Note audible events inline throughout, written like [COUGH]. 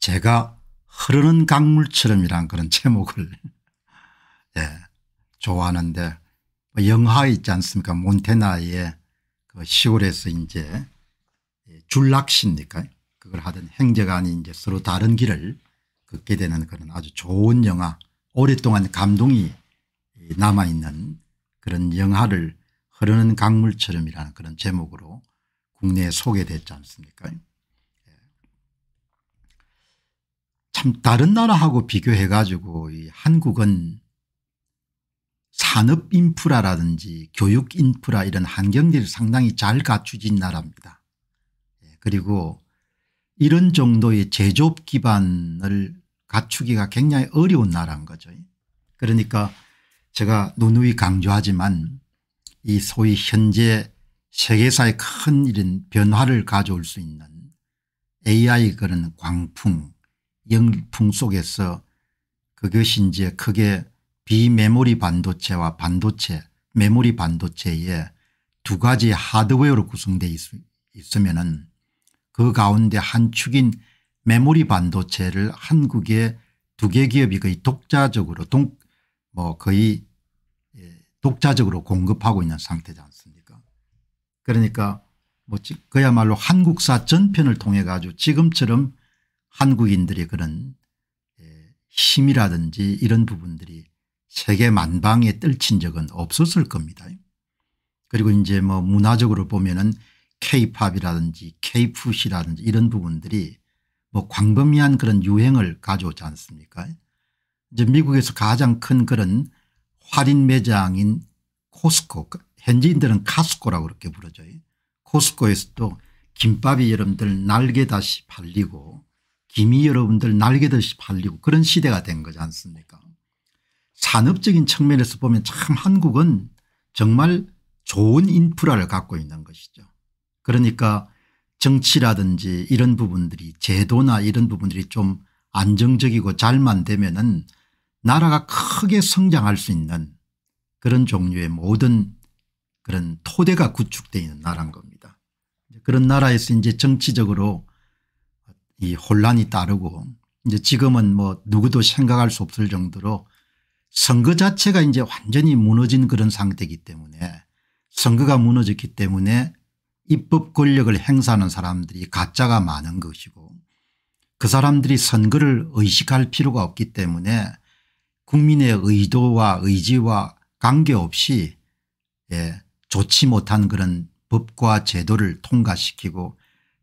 제가 흐르는 강물처럼이란 그런 제목을 [LAUGHS] 예, 좋아하는데 뭐 영화 있지 않습니까 몬테나의 그 시골에서 이제 줄낚시니까 그걸 하던 행제관이 이제 서로 다른 길을 걷게 되는 그런 아주 좋은 영화 오랫동안 감동이 남아있는 그런 영화를 흐르는 강물처럼이라는 그런 제목으로 국내에 소개됐지 않습니까 참 다른 나라하고 비교해 가지고 이 한국은 산업 인프라라든지 교육 인프라 이런 환경들이 상당히 잘 갖추진 나라입니다. 예, 그리고 이런 정도의 제조업 기반을 갖추기가 굉장히 어려운 나라인 거죠. 그러니까 제가 누누이 강조하지만 이 소위 현재 세계사에 큰 이런 변화를 가져올 수 있는 AI 그런 광풍 영풍 속에서 그것이 이제 크게 비메모리 반도체와 반도체 메모리 반도체에 두 가지 하드웨어로 구성되어 있으면 은그 가운데 한 축인 메모리 반도체를 한국의 두 개 기업이 거의 독자적으로 동, 뭐 거의 예, 독자적으로 공급하고 있는 상태지 않습니까 그러니까 뭐 그야말로 한국사 전편을 통해 가지고 지금처럼 한국인들의 그런 예, 힘이라든지 이런 부분들이 세계 만방에 떨친 적은 없었을 겁니다. 그리고 이제 뭐 문화적으로 보면은 케이팝이라든지 케이푸시라든지 이런 부분들이 뭐 광범위한 그런 유행을 가져오지 않습니까 이제 미국에서 가장 큰 그런 할인 매장인 코스코 현지인들은 카스코라고 그렇게 부르죠. 코스코에서도 김밥이 여러분들 날개다시 팔리고 기미 여러분들 날개듯이 팔리고 그런 시대가 된 거지 않습니까 산업적인 측면에서 보면 참 한국은 정말 좋은 인프라를 갖고 있는 것이죠. 그러니까 정치라든지 이런 부분들이 제도나 이런 부분들이 좀 안정적이고 잘만 되면은 나라가 크게 성장할 수 있는 그런 종류의 모든 그런 토대가 구축되어 있는 나라인 겁니다. 그런 나라에서 이제 정치적으로 이 혼란이 따르고 이제 지금은 뭐 누구도 생각할 수 없을 정도로 선거 자체가 이제 완전히 무너진 그런 상태이기 때문에 선거가 무너졌기 때문에 입법 권력을 행사하는 사람들이 가짜가 많은 것이고 그 사람들이 선거를 의식할 필요가 없기 때문에 국민의 의도와 의지와 관계없이 예, 좋지 못한 그런 법과 제도를 통과시키고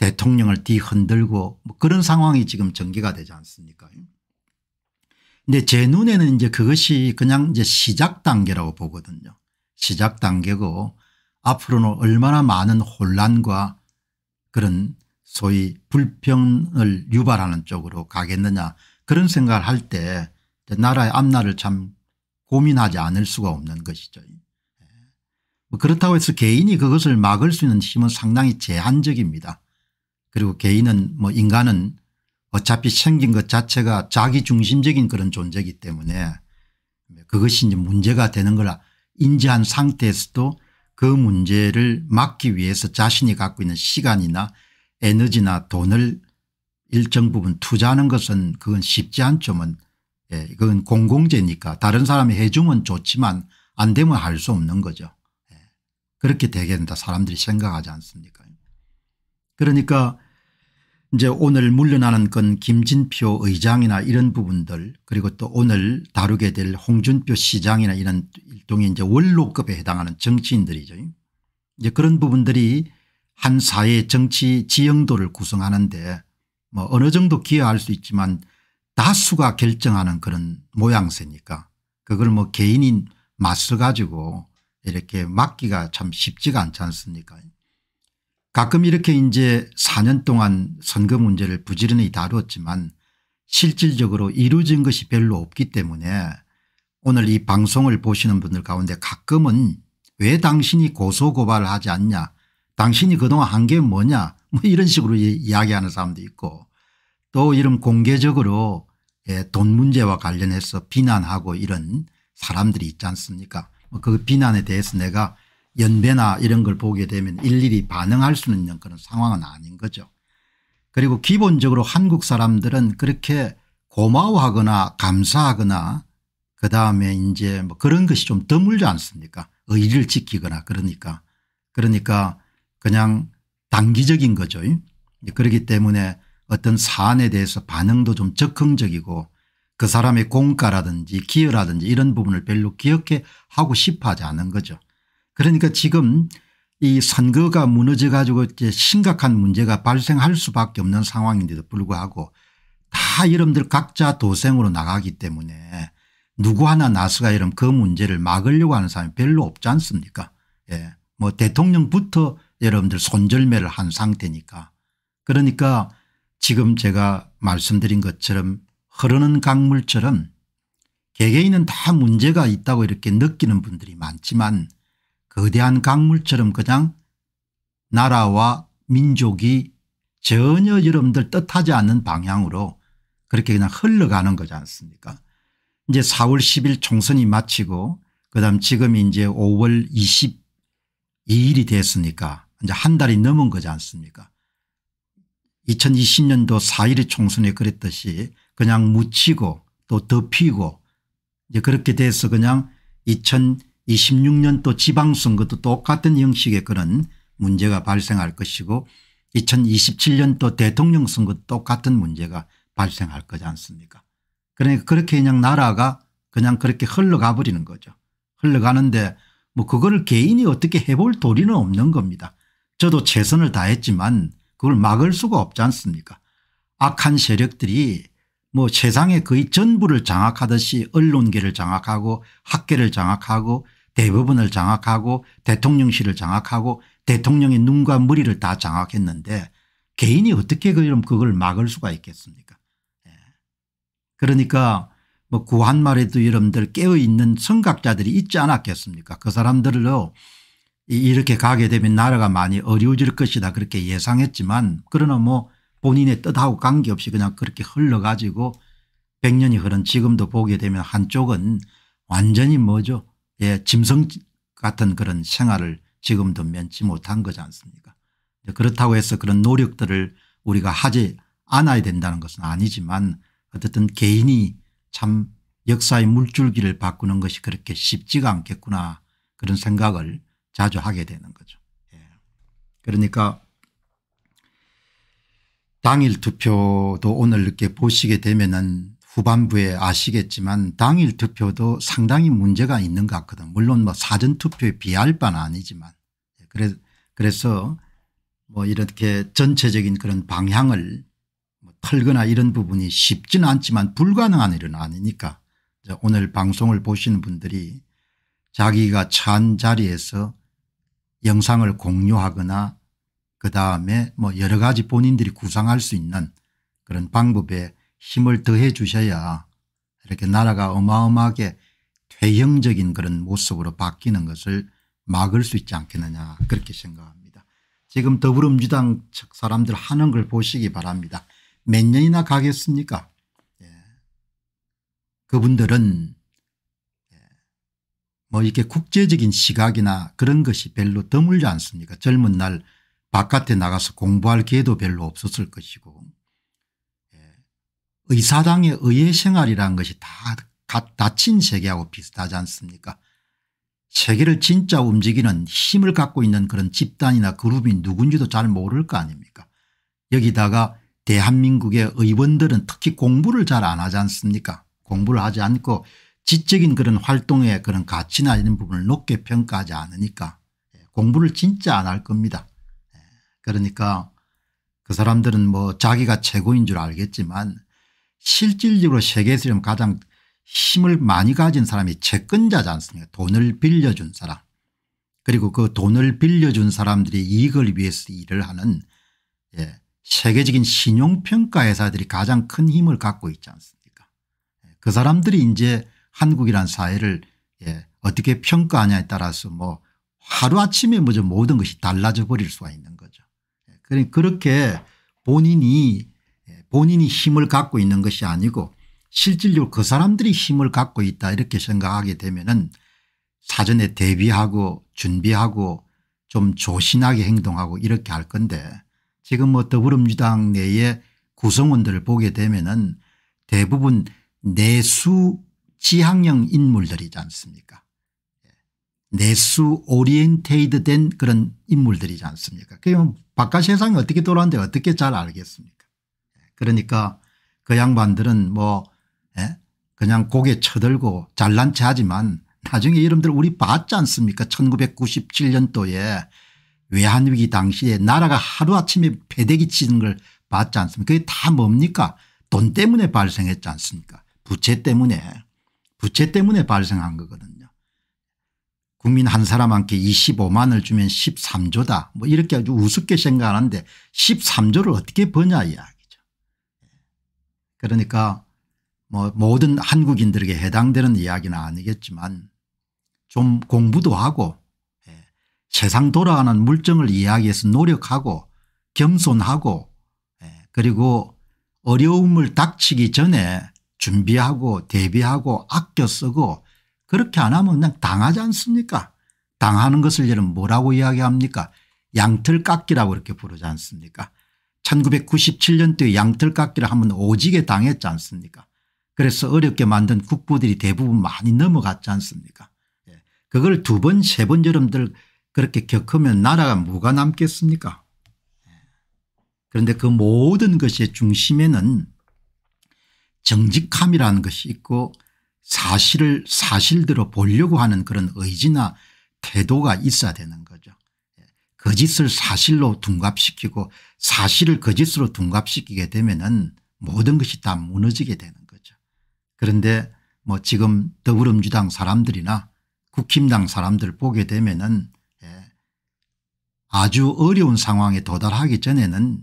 대통령을 뒤흔들고 뭐 그런 상황이 지금 전개가 되지 않습니까 근데 제 눈에는 이제 그것이 그냥 이제 시작 단계라고 보거든요. 시작 단계고 앞으로는 얼마나 많은 혼란과 그런 소위 불평을 유발하는 쪽으로 가겠느냐 그런 생각을 할 때 나라의 앞날을 참 고민하지 않을 수가 없는 것이죠. 예. 뭐 그렇다고 해서 개인이 그것을 막을 수 있는 힘은 상당히 제한적입니다. 그리고 개인은 뭐 인간은 어차피 생긴 것 자체가 자기중심적인 그런 존재이기 때문에 그것이 이제 문제가 되는 거라 인지한 상태에서도 그 문제를 막기 위해서 자신이 갖고 있는 시간이나 에너지나 돈을 일정 부분 투자하는 것은 그건 쉽지 않죠만 뭐, 예, 그건 공공재니까 다른 사람이 해주면 좋지만 안 되면 할 수 없는 거죠. 예. 그렇게 되겠다 사람들이 생각하지 않습니까 그러니까 이제 오늘 물러나는 건 김진표 의장이나 이런 부분들 그리고 또 오늘 다루게 될 홍준표 시장이나 이런 일종의 이제 원로급에 해당하는 정치인들이죠. 이제 그런 부분들이 한사회 정치 지형도를 구성하는데 뭐 어느 정도 기여할 수 있지만 다수가 결정하는 그런 모양새니까 그걸 뭐개인인 맞서 가지고 이렇게 막기가 참 쉽지가 않지 않습니까 가끔 이렇게 이제 4년 동안 선거 문제를 부지런히 다루었지만 실질적으로 이루어진 것이 별로 없기 때문에 오늘 이 방송을 보시는 분들 가운데 가끔은 왜 당신이 고소고발을 하지 않냐 당신이 그동안 한 게 뭐냐 뭐 이런 식으로 이야기하는 사람도 있고 또 이런 공개적으로 예, 돈 문제와 관련해서 비난하고 이런 사람들이 있지 않습니까 뭐 그 비난에 대해서 내가 연배나 이런 걸 보게 되면 일일이 반응할 수 있는 그런 상황은 아닌 거죠. 그리고 기본적으로 한국 사람들은 그렇게 고마워하거나 감사하거나 그다음에 이제 뭐 그런 것이 좀 드물지 않습니까 의리를 지키거나 그러니까 그러니까 그냥 단기적인 거죠. 그렇기 때문에 어떤 사안에 대해서 반응도 좀 적흥적이고 그 사람의 공가라든지 기여라든지 이런 부분을 별로 기억해 하고 싶어 하지 않은 거죠. 그러니까 지금 이 선거가 무너져 가지고 이제 심각한 문제가 발생할 수밖에 없는 상황인데도 불구하고 다 여러분들 각자 도생으로 나가기 때문에 누구 하나 나서가 이러면 그 문제를 막으려고 하는 사람이 별로 없지 않습니까 예. 뭐 대통령부터 여러분들 손절매를 한 상태니까 그러니까 지금 제가 말씀드린 것처럼 흐르는 강물처럼 개개인은 다 문제가 있다고 이렇게 느끼는 분들이 많지만 거대한 강물처럼 그냥 나라와 민족이 전혀 여러분들 뜻하지 않는 방향으로 그렇게 그냥 흘러가는 거지 않습니까 이제 4월 10일 총선이 마치고 그다음 지금 이제 5월 22일이 됐으니까 이제 한 달이 넘은 거지 않습니까 2020년도 4일의 총선에 그랬듯이 그냥 묻히고 또 덮이고 이제 그렇게 돼서 그냥 2020 2026년도 지방선거도 똑같은 형식의 그런 문제가 발생할 것이고 2027년도 대통령 선거도 똑같은 문제가 발생할 거지 않습니까 그러니까 그렇게 그냥 나라가 그냥 그렇게 흘러가 버리는 거죠. 흘러가는데 뭐그거 개인이 어떻게 해볼 도리는 없는 겁니다. 저도 최선을 다했지만 그걸 막을 수가 없지 않습니까 악한 세력들이 뭐 세상의 거의 전부를 장악하듯이 언론계를 장악하고 학계를 장악하고 대법원을 장악하고 대통령실을 장악하고 대통령의 눈과 머리를 다 장악했는데 개인이 어떻게 그럼 그걸 막을 수가 있겠습니까 예. 그러니까 뭐 구한말에도 여러분들 깨어있는 성각자들이 있지 않았겠습니까 그 사람들로 이렇게 가게 되면 나라가 많이 어려워질 것이다 그렇게 예상했지만 그러나 뭐 본인의 뜻하고 관계없이 그냥 그렇게 흘러가지고 100년이 흐른 지금도 보게 되면 한쪽은 완전히 뭐죠 예, 짐승 같은 그런 생활을 지금도 면치 못한 거지 않습니까 그렇다고 해서 그런 노력들을 우리가 하지 않아야 된다는 것은 아니지만 어쨌든 개인이 참 역사의 물줄기를 바꾸는 것이 그렇게 쉽지가 않겠구나 그런 생각을 자주 하게 되는 거죠. 예. 그러니까 당일 투표도 오늘 이렇게 보시게 되면은 후반부에 아시겠지만 당일 투표도 상당히 문제가 있는 것 같거든. 물론 뭐 사전투표에 비할 바는 아니지만 예, 그래, 그래서 뭐 이렇게 전체적인 그런 방향을 뭐 털거나 이런 부분이 쉽지는 않지만 불가능한 일은 아니니까 오늘 방송을 보시는 분들이 자기가 찬 자리에서 영상을 공유하거나 그다음에 뭐 여러 가지 본인들이 구상할 수 있는 그런 방법에 힘을 더해 주셔야 이렇게 나라가 어마어마하게 퇴형적인 그런 모습으로 바뀌는 것을 막을 수 있지 않겠느냐 그렇게 생각합니다. 지금 더불어민주당 측 사람들 하는 걸 보시기 바랍니다. 몇 년이나 가겠습니까 예. 그분들은 예. 뭐 이렇게 국제적인 시각이나 그런 것이 별로 드물지 않습니까 젊은 날 바깥에 나가서 공부할 기회도 별로 없었을 것이고 의사당의 의회 생활이라는 것이 다 닫힌 세계하고 비슷하지 않습니까 세계를 진짜 움직이는 힘을 갖고 있는 그런 집단이나 그룹이 누군지도 잘 모를 거 아닙니까 여기다가 대한민국의 의원들은 특히 공부를 잘 안 하지 않습니까 공부를 하지 않고 지적인 그런 활동에 그런 가치나 이런 부분을 높게 평가하지 않으니까 예, 공부를 진짜 안 할 겁니다. 예, 그러니까 그 사람들은 뭐 자기가 최고인 줄 알겠지만 실질적으로 세계에서 좀 가장 힘을 많이 가진 사람이 채권자지 않습니까 돈을 빌려준 사람 그리고 그 돈을 빌려준 사람들이 이익을 위해서 일을 하는 예, 세계적인 신용평가 회사들이 가장 큰 힘을 갖고 있지 않습니까 예, 그 사람들이 이제 한국이란 사회를 예, 어떻게 평가하냐에 따라서 뭐 하루아침에 뭐 모든 것이 달라져 버릴 수가 있는 거죠. 예, 그러니 그렇게 본인이 본인이 힘을 갖고 있는 것이 아니고 실질적으로 그 사람들이 힘을 갖고 있다 이렇게 생각하게 되면 은 사전에 대비하고 준비하고 좀 조신하게 행동하고 이렇게 할 건데 지금 뭐 더불어민주당 내에 구성원들을 보게 되면 은 대부분 내수 지향형 인물들이지 않습니까 예. 내수 오리엔테이드 된 그런 인물들이지 않습니까 그럼 뭐 바깥 세상이 어떻게 돌아왔는데 어떻게 잘 알겠습니까 그러니까 그 양반들은 뭐 예? 그냥 고개 쳐들고 잘난 체 하지만 나중에 이러분들 우리 봤지 않습니까 1997년도에 외환위기 당시에 나라가 하루아침에 배대기 치는 걸 봤지 않습니까 그게 다 뭡니까 돈 때문에 발생했지 않습니까 부채 때문에 부채 때문에 발생한 거거든요 국민 한 사람한테 25만을 주면 13조다 뭐 이렇게 아주 우습게 생각하는데 13조를 어떻게 버냐 이야기 그러니까 뭐 모든 한국인들에게 해당되는 이야기는 아니겠지만 좀 공부도 하고 예, 세상 돌아가는 물정을 이해하기 서 노력하고 겸손하고 예, 그리고 어려움을 닥치기 전에 준비하고 대비하고 아껴 쓰고 그렇게 안 하면 그냥 당하지 않습니까 당하는 것을 여러분 뭐라고 이야기합니까 양털깎기라고 이렇게 부르지 않습니까 1997년도에 양털깎이를 하면 오지게 당했지 않습니까 그래서 어렵게 만든 국부들이 대부분 많이 넘어갔지 않습니까 예. 그걸 두 번 세 번 여러분들 그렇게 겪으면 나라가 뭐가 남겠습니까 예. 그런데 그 모든 것의 중심에는 정직함이라는 것이 있고 사실을 사실대로 보려고 하는 그런 의지나 태도가 있어야 되는 거짓을 사실로 둔갑시키고 사실을 거짓으로 둔갑시키게 되면 은 모든 것이 다 무너지게 되는 거죠. 그런데 뭐 지금 더불어민주당 사람들이나 국힘당 사람들 보게 되면 은 예, 아주 어려운 상황에 도달하기 전에는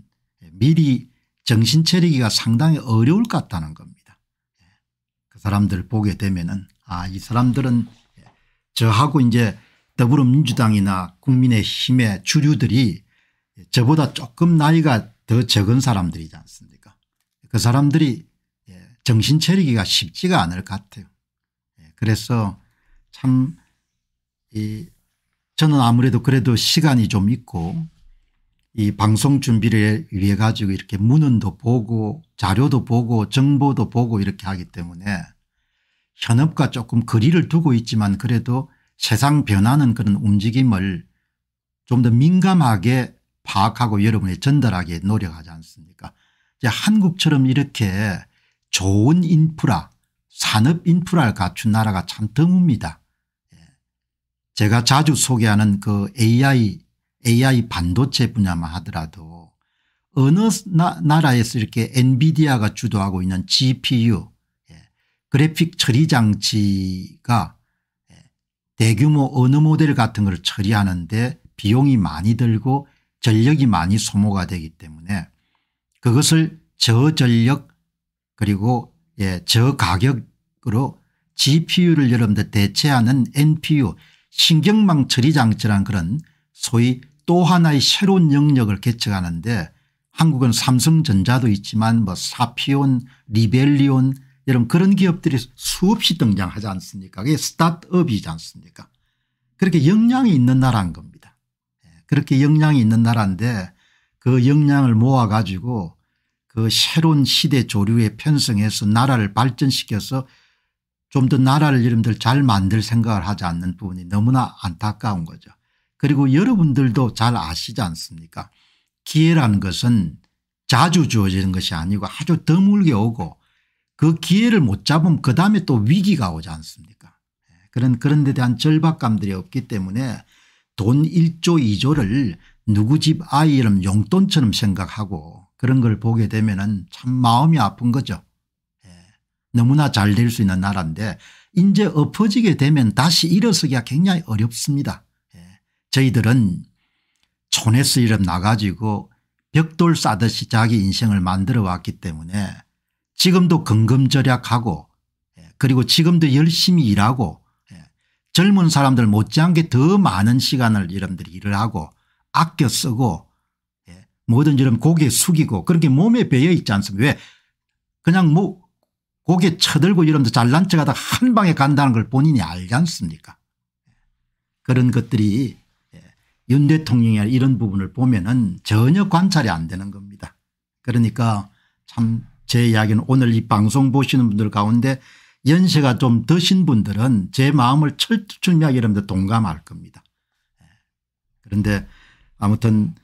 미리 정신 차리기가 상당히 어려울 것 같다는 겁니다. 예, 그 사람들 보게 되면 은아이 사람들은 예, 저하고 이제 더불어민주당이나 국민의힘의 주류들이 저보다 조금 나이가 더 적은 사람들이지 않습니까 그 사람들이 예, 정신 차리기가 쉽지가 않을 것 같아요. 예, 그래서 참 이 저는 아무래도 그래도 시간이 좀 있고 이 방송 준비를 위해 가지고 이렇게 문헌도 보고 자료도 보고 정보도 보고 이렇게 하기 때문에 현업과 조금 거리를 두고 있지만 그래도 세상 변하는 그런 움직임을 좀 더 민감하게 파악하고 여러분에 전달하기 에 노력하지 않습니까 이제 한국처럼 이렇게 좋은 인프라 산업 인프라를 갖춘 나라가 참 드뭅니다. 예. 제가 자주 소개하는 그 AI AI 반도체 분야만 하더라도 어느 나, 라에서 이렇게 엔비디아가 주도하고 있는 GPU 예. 그래픽 처리 장치가 대규모 언어 모델 같은 걸 처리하는데 비용이 많이 들고 전력이 많이 소모가 되기 때문에 그것을 저전력 그리고 예, 저가격으로 GPU를 여러분들 대체하는 NPU 신경망 처리 장치란 그런 소위 또 하나의 새로운 영역을 개척하는데 한국은 삼성전자도 있지만 뭐 사피온, 리벨리온 여러분 그런 기업들이 수없이 등장하지 않습니까 그게 스타트업이지 않습니까 그렇게 역량이 있는 나라인 겁니다. 예, 그렇게 역량이 있는 나라인데 그 역량을 모아 가지고 그 새로운 시대 조류에 편성해서 나라를 발전시켜서 좀 더 나라를 여러분들 잘 만들 생각을 하지 않는 부분이 너무나 안타까운 거죠. 그리고 여러분들도 잘 아시지 않습니까 기회라는 것은 자주 주어지는 것이 아니고 아주 드물게 오고 그 기회를 못 잡으면 그 다음에 또 위기가 오지 않습니까 그런 그런 데 대한 절박감들이 없기 때문에 돈 1조 2조를 누구 집아이 이름 용돈처럼 생각하고 그런 걸 보게 되면 참 마음이 아픈 거죠. 예. 너무나 잘 될 수 있는 나라인데 이제 엎어지게 되면 다시 일어서기가 굉장히 어렵습니다. 예. 저희들은 촌에서 이름 나가지고 벽돌 싸듯이 자기 인생을 만들어 왔기 때문에 지금도 근검절약하고 예, 그리고 지금도 열심히 일하고 예, 젊은 사람들 못지않게 더 많은 시간을 여러분들이 일을 하고 아껴 쓰고 예, 뭐든지 이런 고개 숙이고 그렇게 몸에 배어 있지 않습니까 왜 그냥 뭐 고개 쳐들고 여러분들 잘난 척하다 한 방에 간다는 걸 본인이 알지 않습니까 그런 것들이 윤 대통령의 이런 부분을 보면 은 전혀 관찰이 안 되는 겁니다. 그러니까 참제 이야기는 오늘 이 방송 보시는 분들 가운데 연세가 좀 드신 분들은 제 마음을 철두철미하게 여러분들 동감할 겁니다. 예. 그런데 아무튼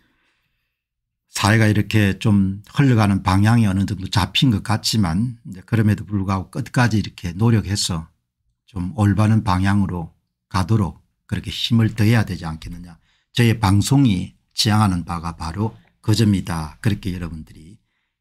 사회가 이렇게 좀 흘러가는 방향이 어느 정도 잡힌 것 같지만 그럼에도 불구하고 끝까지 이렇게 노력해서 좀 올바른 방향으로 가도록 그렇게 힘을 더해야 되지 않겠느냐. 저의 방송이 지향하는 바가 바로 그 점이다. 그렇게 여러분들이